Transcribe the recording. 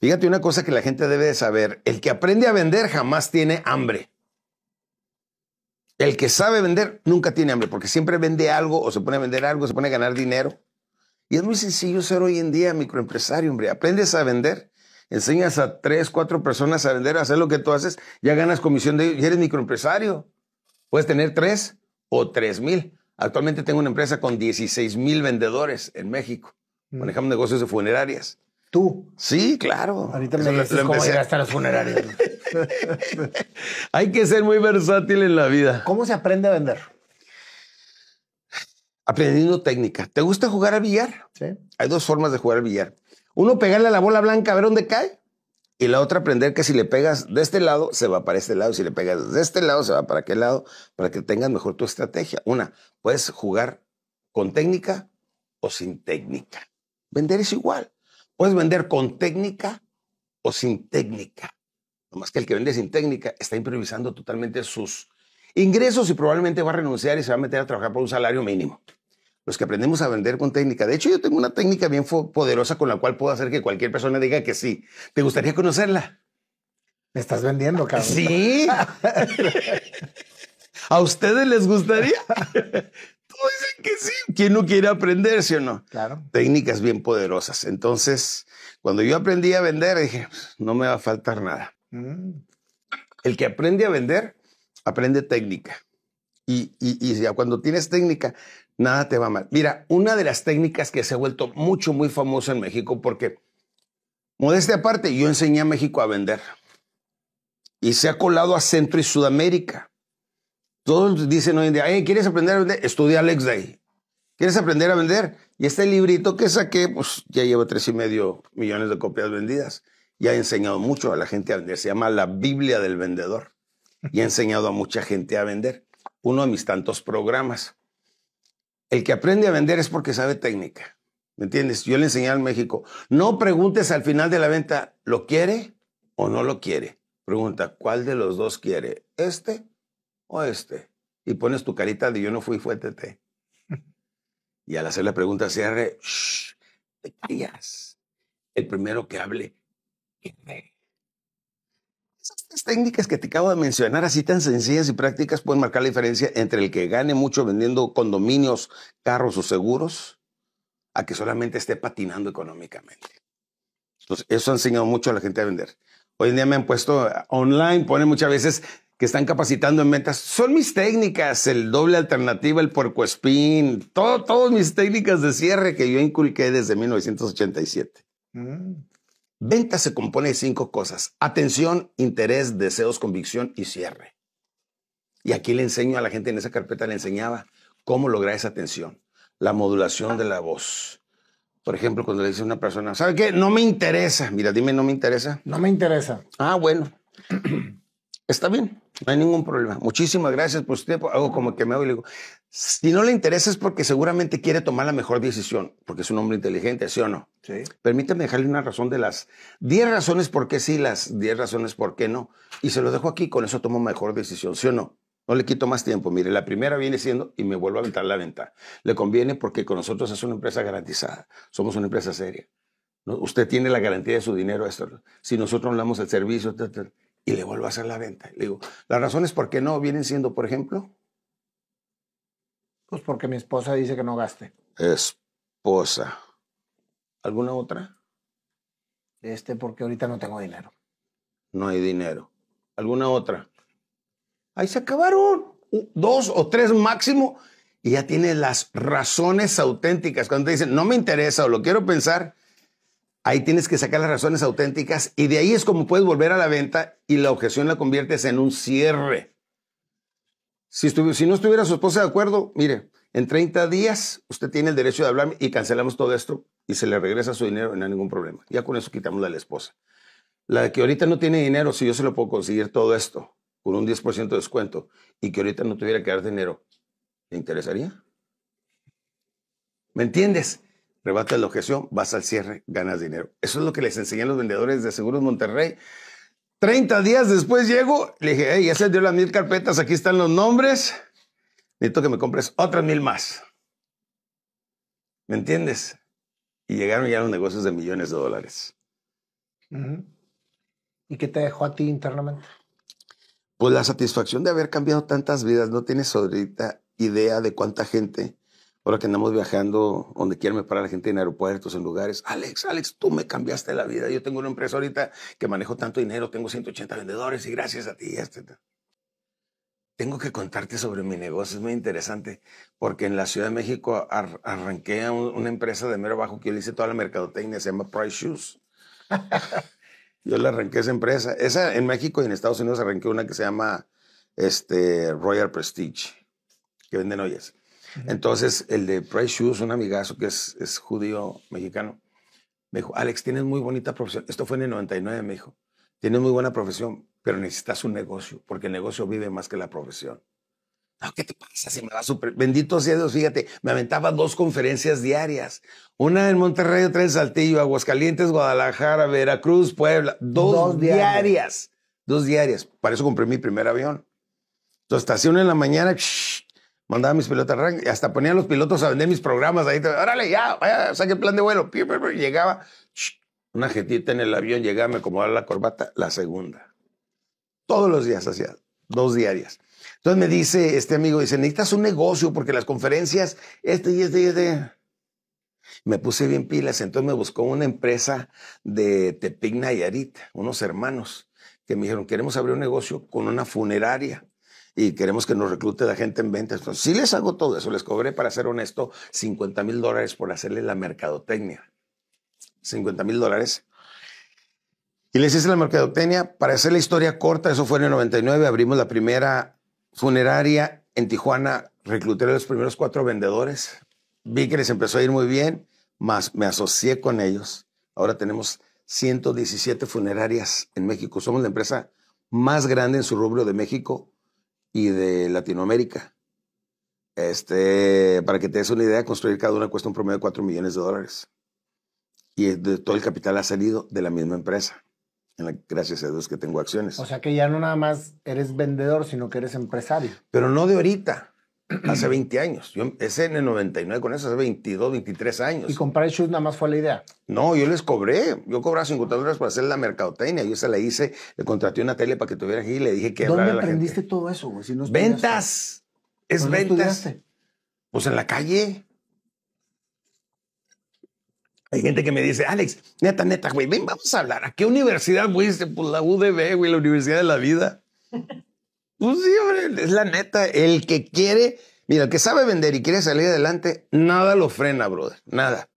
Fíjate una cosa que la gente debe de saber. El que aprende a vender jamás tiene hambre. El que sabe vender nunca tiene hambre, porque siempre vende algo o se pone a vender algo, se pone a ganar dinero. Y es muy sencillo ser hoy en día microempresario, hombre. Aprendes a vender, enseñas a tres, cuatro personas a vender, a hacer lo que tú haces, ya ganas comisión de ellos y eres microempresario. Puedes tener tres o tres mil. Actualmente tengo una empresa con 16 mil vendedores en México. Mm. Manejamos negocios de funerarias. Tú. Sí, claro. Ahorita me dices cómo a los funerarios. Hay que ser muy versátil en la vida. ¿Cómo se aprende a vender? Aprendiendo técnica. ¿Te gusta jugar al billar? Sí. Hay dos formas de jugar al billar. Uno, pegarle a la bola blanca a ver dónde cae. Y la otra, aprender que si le pegas de este lado, se va para este lado. Si le pegas de este lado, se va para aquel lado, para que tengas mejor tu estrategia. Una, puedes jugar con técnica o sin técnica. Vender es igual. Puedes vender con técnica o sin técnica. Nomás que el que vende sin técnica está improvisando totalmente sus ingresos y probablemente va a renunciar y se va a meter a trabajar por un salario mínimo. Los que aprendemos a vender con técnica. De hecho, yo tengo una técnica bien poderosa con la cual puedo hacer que cualquier persona diga que sí. ¿Te gustaría conocerla? Me estás vendiendo, cabrón. Sí. ¿A ustedes les gustaría? dicen que sí. ¿Quién no quiere aprenderse o no? Claro. Técnicas bien poderosas. Entonces, cuando yo aprendí a vender, dije, no me va a faltar nada. Mm. El que aprende a vender, aprende técnica. Y, ya cuando tienes técnica, nada te va mal. Mira, una de las técnicas que se ha vuelto mucho, muy famosa en México, porque, modeste aparte, yo enseñé a México a vender. Y se ha colado a Centro y Sudamérica. Todos dicen hoy en día, ¿quieres aprender a vender? Estudia Alex Day. ¿Quieres aprender a vender? Y este librito que saqué, pues ya lleva tres y medio millones de copias vendidas. Y ha enseñado mucho a la gente a vender. Se llama La Biblia del Vendedor. Y ha enseñado a mucha gente a vender. Uno de mis tantos programas. El que aprende a vender es porque sabe técnica. ¿Me entiendes? Yo le enseñé al México, no preguntes al final de la venta, ¿lo quiere o no lo quiere? Pregunta, ¿cuál de los dos quiere? ¿Este o oh, este, y pones tu carita de yo no fui, fue Tete. y al hacer la pregunta cierre, shh, te callas. El primero que hable, me. Esas técnicas que te acabo de mencionar, así tan sencillas y prácticas, pueden marcar la diferencia entre el que gane mucho vendiendo condominios, carros o seguros, a que solamente esté patinando económicamente. Entonces, eso ha enseñado mucho a la gente a vender. Hoy en día me han puesto online, pone muchas veces que están capacitando en ventas. Son mis técnicas, el doble alternativa, el puerco spin, todo, todas mis técnicas de cierre que yo inculqué desde 1987. Mm. Venta se compone de cinco cosas. Atención, interés, deseos, convicción y cierre. Y aquí le enseño a la gente, en esa carpeta le enseñaba cómo lograr esa atención, la modulación de la voz. Por ejemplo, cuando le dice a una persona, ¿sabe qué? No me interesa. Mira, dime, no me interesa. No me interesa. Ah, bueno. Está bien, no hay ningún problema. Muchísimas gracias por su tiempo. Hago como que me hago y le digo, si no le interesa es porque seguramente quiere tomar la mejor decisión, porque es un hombre inteligente, ¿sí o no? Sí. Permítame dejarle una razón de las 10 razones por qué sí, las 10 razones por qué no. Y se lo dejo aquí, con eso tomo mejor decisión, ¿sí o no? No le quito más tiempo. Mire, la primera viene siendo, y me vuelvo a aventar la venta. Le conviene porque con nosotros es una empresa garantizada. Somos una empresa seria. Usted tiene la garantía de su dinero. Esto. Si nosotros damos el servicio, etc y le vuelvo a hacer la venta. Le digo, las razones por qué no vienen siendo, por ejemplo. Pues porque mi esposa dice que no gaste. Esposa. ¿Alguna otra? Este, porque ahorita no tengo dinero. No hay dinero. ¿Alguna otra? Ahí se acabaron. Dos o tres máximo. Y ya tiene las razones auténticas. Cuando te dicen, no me interesa o lo quiero pensar, Ahí tienes que sacar las razones auténticas y de ahí es como puedes volver a la venta y la objeción la conviertes en un cierre. Si, no estuviera su esposa de acuerdo, mire, en 30 días usted tiene el derecho de hablarme y cancelamos todo esto y se le regresa su dinero, y no hay ningún problema. Ya con eso quitamos a la esposa. La que ahorita no tiene dinero, si yo se lo puedo conseguir todo esto con un 10% de descuento y que ahorita no tuviera que dar dinero, ¿le interesaría? ¿Me entiendes? rebate la objeción, vas al cierre, ganas dinero. Eso es lo que les enseñé los vendedores de Seguros Monterrey. Treinta días después llego, le dije, ya se dio las mil carpetas, aquí están los nombres, necesito que me compres otras mil más. ¿Me entiendes? Y llegaron ya los negocios de millones de dólares. ¿Y qué te dejó a ti internamente? Pues la satisfacción de haber cambiado tantas vidas. No tienes ahorita idea de cuánta gente Ahora que andamos viajando, donde quieran me para la gente en aeropuertos, en lugares. Alex, Alex, tú me cambiaste la vida. Yo tengo una empresa ahorita que manejo tanto dinero, tengo 180 vendedores y gracias a ti. Tengo que contarte sobre mi negocio, es muy interesante, porque en la Ciudad de México arranqué una empresa de mero bajo que yo le hice toda la mercadotecnia, se llama Price Shoes. yo le arranqué esa empresa. Esa en México y en Estados Unidos arranqué una que se llama este, Royal Prestige, que venden ollas. Entonces, el de Price Shoes, un amigazo que es, es judío mexicano, me dijo, Alex, tienes muy bonita profesión. Esto fue en el 99, me dijo. Tienes muy buena profesión, pero necesitas un negocio, porque el negocio vive más que la profesión. No, ¿qué te pasa? Si me va super... Bendito sea Dios, fíjate, me aventaba dos conferencias diarias. Una en Monterrey, otra en Saltillo, Aguascalientes, Guadalajara, Veracruz, Puebla. Dos, diarias. Dos diarias. Para eso compré mi primer avión. Entonces, estación en la mañana, mandaba mis pilotos al hasta ponían los pilotos a vender mis programas ahí, órale, ya, saque el plan de vuelo, llegaba, una jetita en el avión, llegaba, me acomodaba la corbata, la segunda. Todos los días hacía, dos diarias. Entonces me dice este amigo, dice, necesitas un negocio porque las conferencias, este y este y este. Me puse bien pilas, entonces me buscó una empresa de Tepigna y Arita unos hermanos, que me dijeron, queremos abrir un negocio con una funeraria y queremos que nos reclute la gente en ventas. Entonces, sí les hago todo eso. Les cobré, para ser honesto, 50 mil dólares por hacerle la mercadotecnia. 50 mil dólares. Y les hice la mercadotecnia. Para hacer la historia corta, eso fue en el 99. Abrimos la primera funeraria en Tijuana. Recluté a los primeros cuatro vendedores. Vi que les empezó a ir muy bien, más me asocié con ellos. Ahora tenemos 117 funerarias en México. Somos la empresa más grande en su rubro de México y de Latinoamérica. Este, para que te des una idea, construir cada una cuesta un promedio de 4 millones de dólares. Y todo el capital ha salido de la misma empresa. gracias a Dios que tengo acciones. O sea que ya no nada más eres vendedor, sino que eres empresario. Pero no de ahorita hace 20 años. Yo empecé en el 99 con eso, hace 22, 23 años. ¿Y comprar el shoot nada más fue la idea? No, yo les cobré. Yo cobraba 50 dólares para hacer la mercadotecnia. Yo se la hice, le contraté una tele para que estuviera aquí y le dije que ¿Dónde aprendiste todo eso? Güey, si no ventas. Es ¿Dónde Estudiaste? Pues en la calle. Hay gente que me dice, Alex, neta, neta, güey, ven, vamos a hablar. ¿A qué universidad fuiste? Pues la UDB, güey, la Universidad de la Vida. Pues sí, hombre, es la neta. El que quiere, mira, el que sabe vender y quiere salir adelante, nada lo frena, brother. Nada.